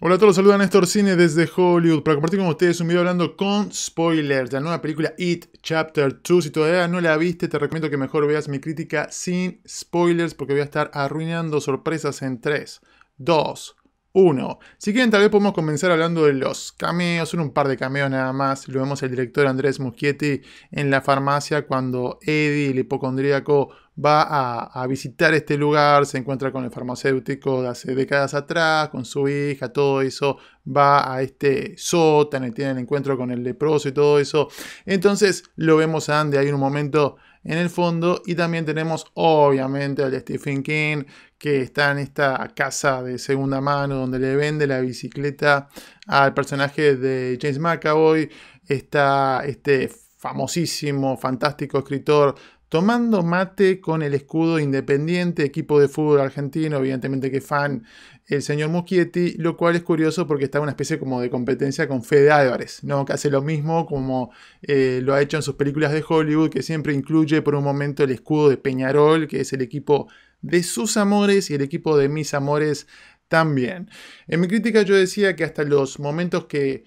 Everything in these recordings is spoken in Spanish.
Hola a todos, saluda Néstor Cine desde Hollywood para compartir con ustedes un video hablando con spoilers de la nueva película It Chapter 2. Si todavía no la viste, te recomiendo que mejor veas mi crítica sin spoilers porque voy a estar arruinando sorpresas en 3, 2, uno, Si quieren, tal vez podemos comenzar hablando de los cameos, son un par de cameos nada más. Lo vemos el director Andrés Muschietti en la farmacia cuando Eddie, el hipocondríaco, va a, visitar este lugar, se encuentra con el farmacéutico de hace décadas atrás, con su hija, todo eso, va a este sótano y tiene el encuentro con el leproso y todo eso. Entonces lo vemos a Andy ahí en un momento en el fondo. Y también tenemos, obviamente, al Stephen King, que está en esta casa de segunda mano donde le vende la bicicleta al personaje de James McAvoy. Está este famosísimo, fantástico escritor tomando mate con el escudo independiente, equipo de fútbol argentino, evidentemente que fan el señor Muschietti, lo cual es curioso porque está en una especie como de competencia con Fede Álvarez, ¿no? que hace lo mismo como eh, lo ha hecho en sus películas de Hollywood, que siempre incluye por un momento el escudo de Peñarol, que es el equipo de sus amores y el equipo de mis amores también. En mi crítica yo decía que hasta los momentos que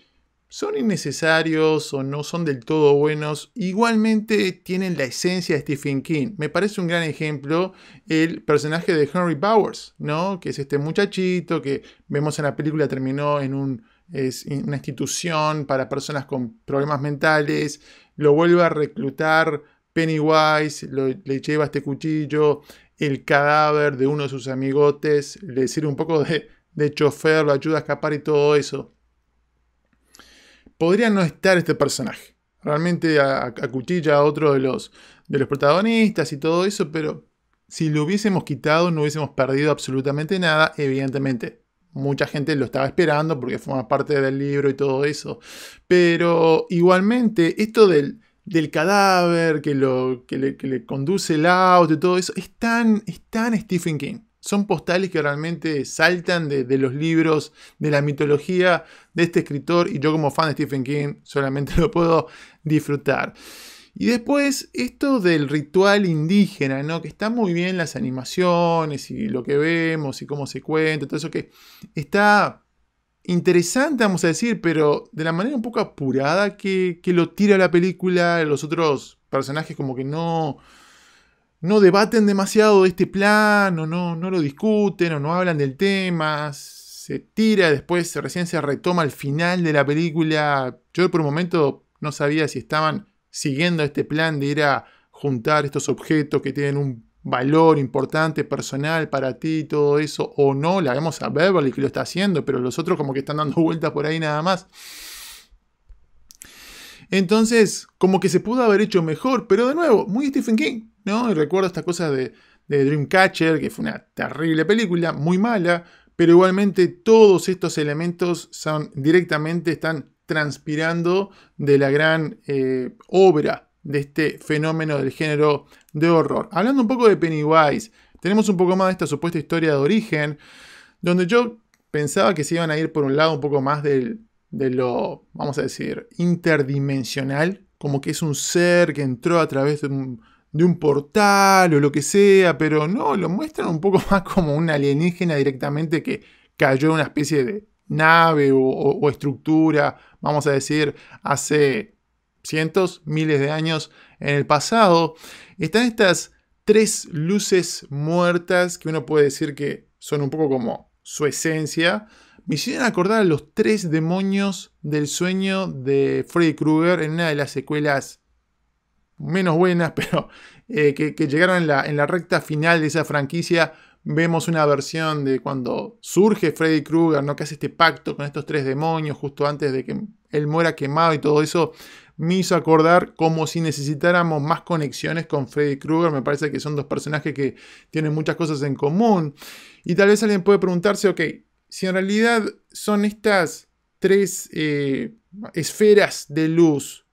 son innecesarios o no son del todo buenos, igualmente tienen la esencia de Stephen King. Me parece un gran ejemplo el personaje de Henry Bowers, ¿no? Que es este muchachito que vemos en la película terminó en un, una institución para personas con problemas mentales, lo vuelve a reclutar Pennywise, le lleva este cuchillo, el cadáver de uno de sus amigotes, le sirve un poco de, de chofer, lo ayuda a escapar y todo eso podría no estar este personaje. Realmente acuchilla a, a otro de los, de los protagonistas y todo eso, pero si lo hubiésemos quitado no hubiésemos perdido absolutamente nada, evidentemente. Mucha gente lo estaba esperando porque forma parte del libro y todo eso. Pero igualmente, esto del, del cadáver que, lo, le, conduce el auto y todo eso, es tan, es tan Stephen King. Son postales que realmente saltan de, los libros, de la mitología de este escritor y yo como fan de Stephen King solamente lo puedo disfrutar. Y después esto del ritual indígena, ¿no? Que está muy bien las animaciones y lo que vemos y cómo se cuenta, todo eso que está interesante, vamos a decir, pero de la manera un poco apurada que, que lo tira la película, los otros personajes como que no, no debaten demasiado de este plan, o no, no lo discuten, o no hablan del tema, se tira, después recién se retoma al final de la película. Yo por un momento no sabía si estaban siguiendo este plan de ir a juntar estos objetos que tienen un valor importante, personal para ti, y todo eso, o no, la vemos a Beverly que lo está haciendo, pero los otros como que están dando vueltas por ahí nada más. Entonces, como que se pudo haber hecho mejor, pero de nuevo, muy Stephen King. ¿no? Y recuerdo estas cosas de, Dreamcatcher, que fue una terrible película, muy mala, pero igualmente todos estos elementos son directamente, están transpirando de la gran eh, obra de este fenómeno del género de horror. Hablando un poco de Pennywise, tenemos un poco más de esta supuesta historia de origen, donde yo pensaba que se iban a ir por un lado un poco más del, de lo, vamos a decir, interdimensional, como que es un ser que entró a través de un, de un portal o lo que sea, pero no, lo muestran un poco más como un alienígena directamente que cayó en una especie de nave o, estructura, vamos a decir, hace cientos, miles de años en el pasado. Están estas tres luces muertas que uno puede decir que son un poco como su esencia. Me hicieron acordar a los tres demonios del sueño de Freddy Krueger en una de las secuelas menos buenas, pero eh, que, llegaron en la, en la recta final de esa franquicia. Vemos una versión de cuando surge Freddy Krueger, ¿no? que hace este pacto con estos tres demonios justo antes de que él muera quemado y todo eso. Me hizo acordar como si necesitáramos más conexiones con Freddy Krueger. Me parece que son dos personajes que tienen muchas cosas en común. Y tal vez alguien puede preguntarse, ok, si en realidad son estas tres eh, esferas de luz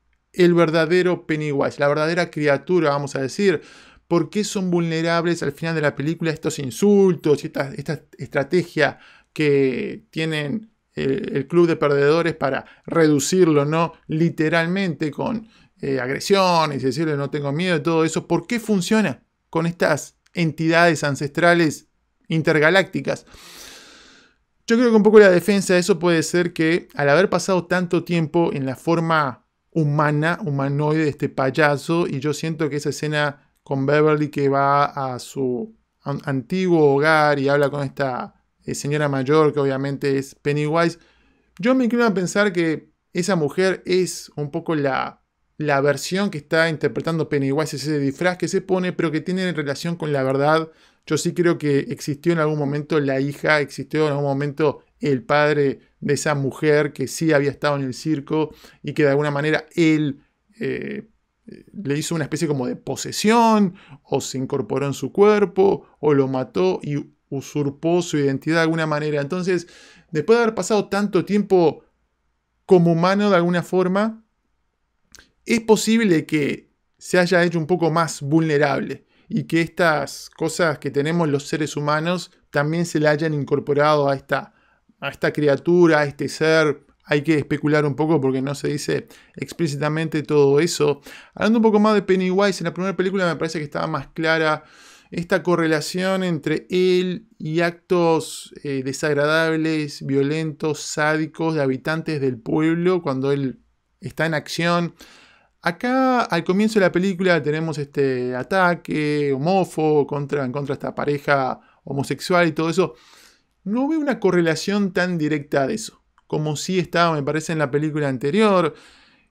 el verdadero Pennywise, la verdadera criatura, vamos a decir. ¿Por qué son vulnerables al final de la película estos insultos y esta, estrategia que tienen eh, el, club de perdedores para reducirlo, ¿no? Literalmente con eh, agresiones y decirle no tengo miedo y todo eso. ¿Por qué funciona con estas entidades ancestrales intergalácticas? Yo creo que un poco la defensa de eso puede ser que al haber pasado tanto tiempo en la forma humana, humanoide este payaso, y yo siento que esa escena con Beverly que va a su antiguo hogar y habla con esta eh, señora mayor, que obviamente es Pennywise, yo me inclino a pensar que esa mujer es un poco la, la versión que está interpretando Pennywise, ese disfraz que se pone, pero que tiene relación con la verdad. Yo sí creo que existió en algún momento la hija, existió en algún momento el padre de esa mujer que sí había estado en el circo y que de alguna manera él eh, le hizo una especie como de posesión o se incorporó en su cuerpo o lo mató y usurpó su identidad de alguna manera. Entonces, después de haber pasado tanto tiempo como humano de alguna forma, es posible que se haya hecho un poco más vulnerable y que estas cosas que tenemos los seres humanos también se le hayan incorporado a esta a esta criatura, a este ser. Hay que especular un poco porque no se dice explícitamente todo eso. Hablando un poco más de Pennywise, en la primera película me parece que estaba más clara esta correlación entre él y actos eh, desagradables, violentos, sádicos de habitantes del pueblo cuando él está en acción. Acá al comienzo de la película tenemos este ataque homófobo contra, contra esta pareja homosexual y todo eso no veo una correlación tan directa de eso, como sí estaba, me parece, en la película anterior.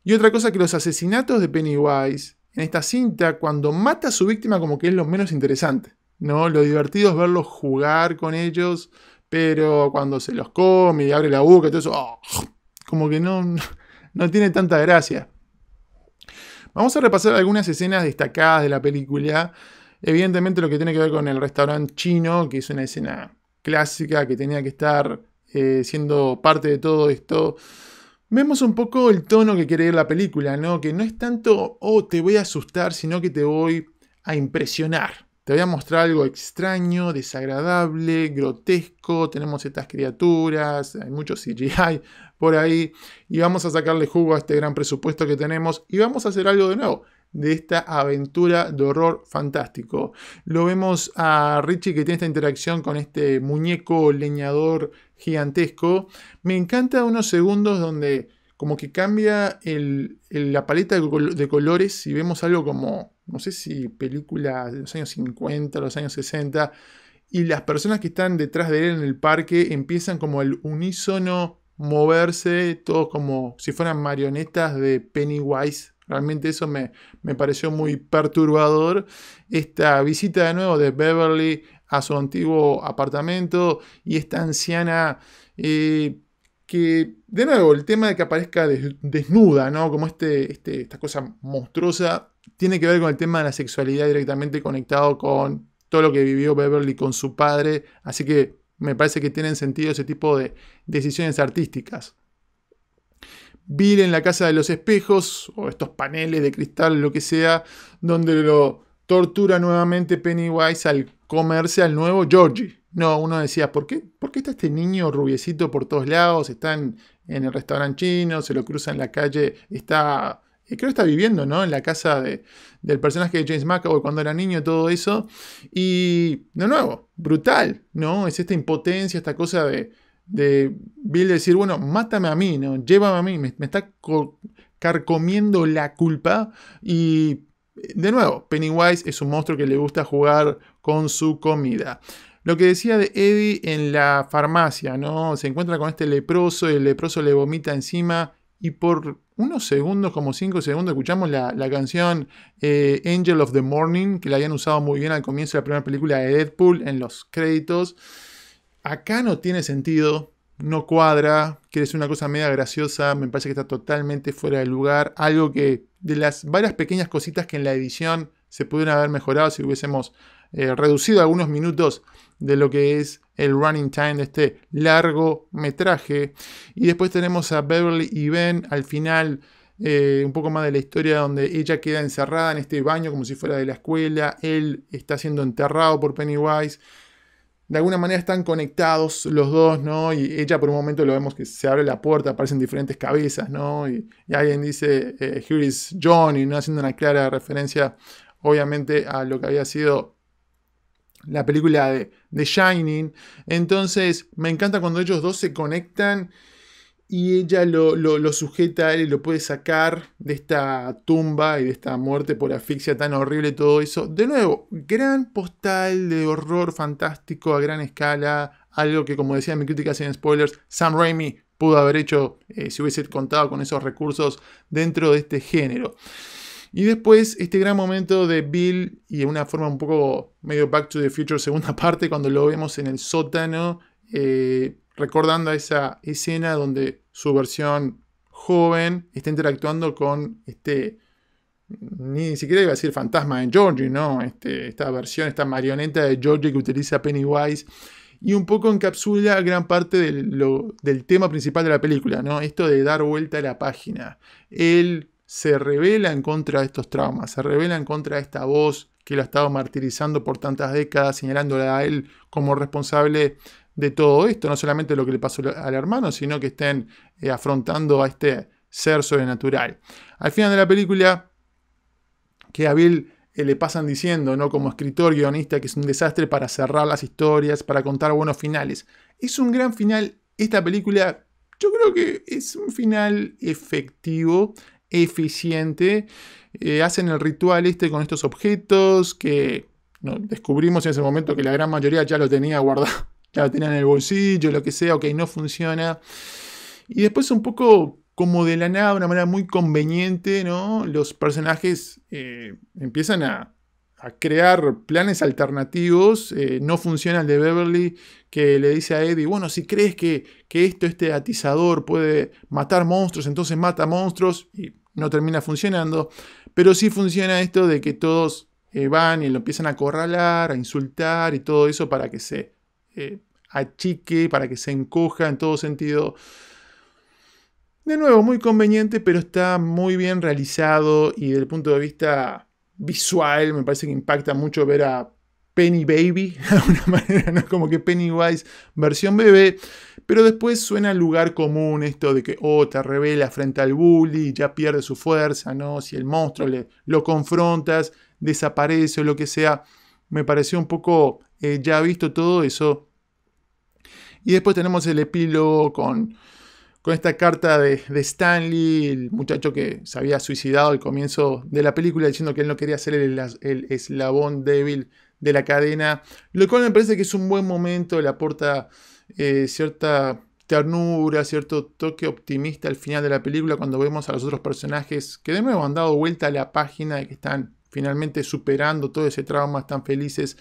Y otra cosa que los asesinatos de Pennywise, en esta cinta, cuando mata a su víctima, como que es lo menos interesante. ¿no? Lo divertido es verlos jugar con ellos, pero cuando se los come y abre la boca, todo eso, ¡oh! como que no, no tiene tanta gracia. Vamos a repasar algunas escenas destacadas de la película. Evidentemente lo que tiene que ver con el restaurante chino, que es una escena clásica que tenía que estar eh, siendo parte de todo esto, vemos un poco el tono que quiere ir la película, ¿no? Que no es tanto, oh, te voy a asustar, sino que te voy a impresionar. Te voy a mostrar algo extraño, desagradable, grotesco. Tenemos estas criaturas, hay mucho CGI por ahí. Y vamos a sacarle jugo a este gran presupuesto que tenemos y vamos a hacer algo de nuevo de esta aventura de horror fantástico. Lo vemos a Richie que tiene esta interacción con este muñeco leñador gigantesco. Me encanta unos segundos donde como que cambia la paleta de, colores y vemos algo como, no sé si película de los años 50, los años 60, y las personas que están detrás de él en el parque empiezan como el unísono moverse, todos como si fueran marionetas de Pennywise Realmente eso me, pareció muy perturbador. Esta visita de nuevo de Beverly a su antiguo apartamento y esta anciana eh, que, de nuevo, el tema de que aparezca desnuda, ¿no? Como este, este, esta cosa monstruosa, tiene que ver con el tema de la sexualidad directamente conectado con todo lo que vivió Beverly con su padre. Así que me parece que tienen sentido ese tipo de decisiones artísticas. Bill en la casa de los espejos, o estos paneles de cristal, lo que sea, donde lo tortura nuevamente Pennywise al comerse al nuevo Georgie. No, uno decía, ¿por qué, qué está este niño rubiecito por todos lados? Está en, el restaurante chino, se lo cruza en la calle, está eh, creo que está viviendo, ¿no? En la casa del personaje de James McAvoy cuando era niño, todo eso. Y, de nuevo, brutal, ¿no? Es esta impotencia, esta cosa de, de Bill decir, bueno, mátame a mí, ¿no? llévame a mí, me, está carcomiendo la culpa y de nuevo, Pennywise es un monstruo que le gusta jugar con su comida. Lo que decía de Eddie en la farmacia, ¿no? Se encuentra con este leproso, el leproso le vomita encima y por unos segundos, como 5 segundos, escuchamos la, canción eh, Angel of the Morning, que la habían usado muy bien al comienzo de la primera película de Deadpool en los créditos acá no tiene sentido, no cuadra, ser una cosa media graciosa, me parece que está totalmente fuera de lugar, algo que de las varias pequeñas cositas que en la edición se pudieran haber mejorado si hubiésemos eh, reducido algunos minutos de lo que es el running time de este largo metraje. Y después tenemos a Beverly y Ben al final. Eh, un poco más de la historia donde ella queda encerrada en este baño como si fuera de la escuela, él está siendo enterrado por Pennywise de alguna manera están conectados los dos, ¿no? Y ella por un momento lo vemos que se abre la puerta, aparecen diferentes cabezas, ¿no? Y, alguien dice, eh, here is Johnny, ¿no? Haciendo una clara referencia, obviamente, a lo que había sido la película de The Shining. Entonces, me encanta cuando ellos dos se conectan y ella lo, sujeta a sujeta, y lo puede sacar de esta tumba y de esta muerte por asfixia tan horrible, todo eso. De nuevo, gran postal de horror fantástico a gran escala, algo que como decía en mi crítica sin spoilers, Sam Raimi pudo haber hecho eh, si hubiese contado con esos recursos dentro de este género. Y después este gran momento de Bill y de una forma un poco medio Back to the Future segunda parte cuando lo vemos en el sótano. Eh, recordando esa escena donde su versión joven está interactuando con este, ni siquiera iba a decir fantasma de Georgie, ¿no? Este, esta versión, esta marioneta de Georgie que utiliza Pennywise y un poco encapsula gran parte del, tema principal de la película, ¿no? Esto de dar vuelta a la página. Él se revela en contra de estos traumas, se revela en contra de esta voz que lo ha estado martirizando por tantas décadas, señalándola a él como responsable de todo esto, no solamente lo que le pasó al hermano, sino que estén eh, afrontando a este ser sobrenatural. Al final de la película, que a Bill eh, le pasan diciendo, ¿no? Como escritor, guionista, que es un desastre para cerrar las historias, para contar buenos finales. Es un gran final. Esta película, yo creo que es un final efectivo, eficiente. Eh, hacen el ritual este con estos objetos que descubrimos en ese momento que la gran mayoría ya lo tenía guardado ya tenía en el bolsillo, lo que sea, ok, no funciona. Y después un poco como de la nada, de una manera muy conveniente, ¿no? Los personajes eh, empiezan a, crear planes alternativos. Eh, no funciona el de Beverly, que le dice a Eddie, bueno, si crees que, esto, este atizador puede matar monstruos, entonces mata monstruos. Y no termina funcionando. Pero sí funciona esto de que todos eh, van y lo empiezan a acorralar, a insultar y todo eso para que se eh, achique, para que se encoja en todo sentido. De nuevo, muy conveniente, pero está muy bien realizado y desde el punto de vista visual me parece que impacta mucho ver a Penny Baby, de alguna manera, ¿no? Como que Pennywise versión bebé, pero después suena al lugar común esto de que, oh, te revela frente al bully, ya pierde su fuerza, ¿no? Si el monstruo le, lo confrontas, desaparece o lo que sea. Me pareció un poco eh, ya visto todo eso y después tenemos el epílogo con, con esta carta de, Stanley, el muchacho que se había suicidado al comienzo de la película, diciendo que él no quería ser el, eslabón débil de la cadena, lo cual me parece que es un buen momento, le aporta eh, cierta ternura, cierto toque optimista al final de la película cuando vemos a los otros personajes que de nuevo han dado vuelta a la página y que están finalmente superando todo ese trauma, están felices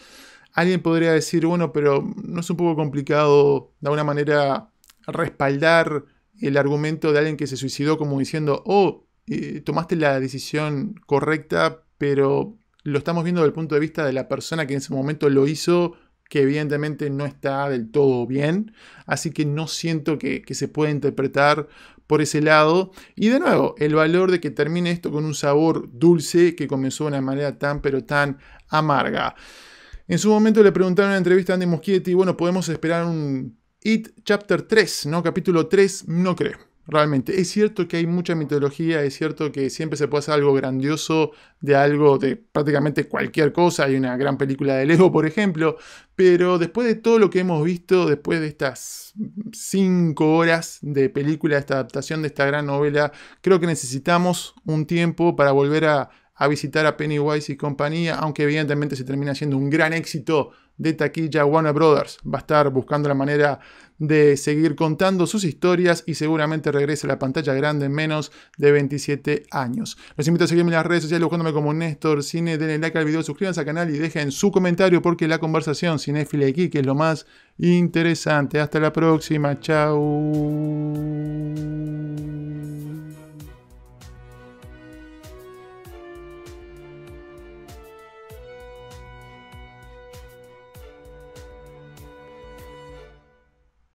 Alguien podría decir, bueno, pero no es un poco complicado de alguna manera respaldar el argumento de alguien que se suicidó como diciendo, oh, eh, tomaste la decisión correcta, pero lo estamos viendo desde el punto de vista de la persona que en ese momento lo hizo, que evidentemente no está del todo bien, así que no siento que se pueda interpretar por ese lado. Y de nuevo, el valor de que termine esto con un sabor dulce que comenzó de una manera tan pero tan amarga. En su momento le preguntaron en la entrevista a Andy Muschietti, bueno, podemos esperar un It Chapter 3, ¿no? Capítulo 3, no creo. Realmente, es cierto que hay mucha mitología, es cierto que siempre se puede hacer algo grandioso de algo, de prácticamente cualquier cosa. Hay una gran película de Lego, por ejemplo, pero después de todo lo que hemos visto, después de estas 5 horas de película, esta adaptación de esta gran novela, creo que necesitamos un tiempo para volver a, a visitar a Pennywise y compañía, aunque evidentemente se termina siendo un gran éxito de taquilla, Warner Brothers va a estar buscando la manera de seguir contando sus historias y seguramente regrese a la pantalla grande en menos de 27 años. Los invito a seguirme en las redes sociales buscándome como Néstor Cine, denle like al video, suscríbanse al canal y dejen su comentario porque la conversación cinéfila aquí que es lo más interesante. Hasta la próxima, chao.